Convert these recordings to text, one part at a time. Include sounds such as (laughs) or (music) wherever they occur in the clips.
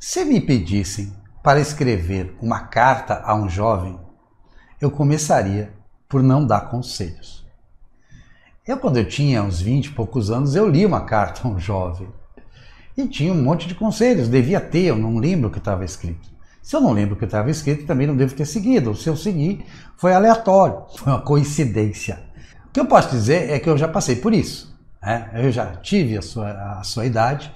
Se me pedissem para escrever uma carta a um jovem, eu começaria por não dar conselhos. Eu, quando eu tinha uns 20 e poucos anos, eu li uma carta a um jovem e tinha um monte de conselhos, devia ter, eu não lembro o que estava escrito. Se eu não lembro o que estava escrito, também não devo ter seguido, se eu segui, foi aleatório, (laughs) foi uma coincidência. O que eu posso dizer é que eu já passei por isso. Né? Eu já tive a sua, a sua idade,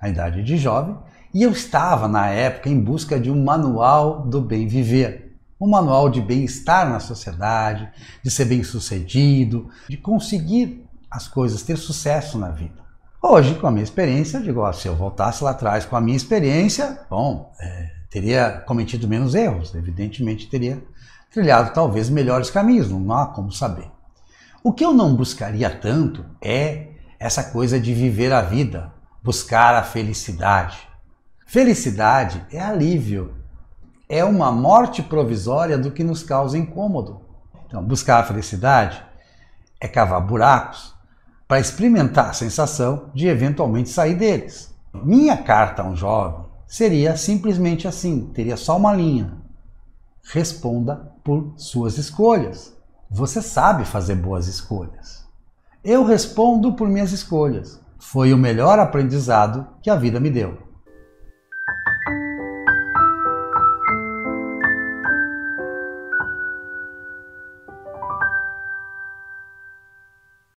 a idade de jovem, e eu estava, na época, em busca de um manual do bem viver. Um manual de bem-estar na sociedade, de ser bem-sucedido, de conseguir as coisas, ter sucesso na vida. Hoje, com a minha experiência, eu digo: ó, se eu voltasse lá atrás com a minha experiência, bom, é, teria cometido menos erros, evidentemente teria trilhado talvez melhores caminhos, não há como saber. O que eu não buscaria tanto é essa coisa de viver a vida, buscar a felicidade, Felicidade é alívio, é uma morte provisória do que nos causa incômodo. Então, buscar a felicidade é cavar buracos para experimentar a sensação de eventualmente sair deles. Minha carta a um jovem seria simplesmente assim, teria só uma linha. Responda por suas escolhas. Você sabe fazer boas escolhas. Eu respondo por minhas escolhas. Foi o melhor aprendizado que a vida me deu.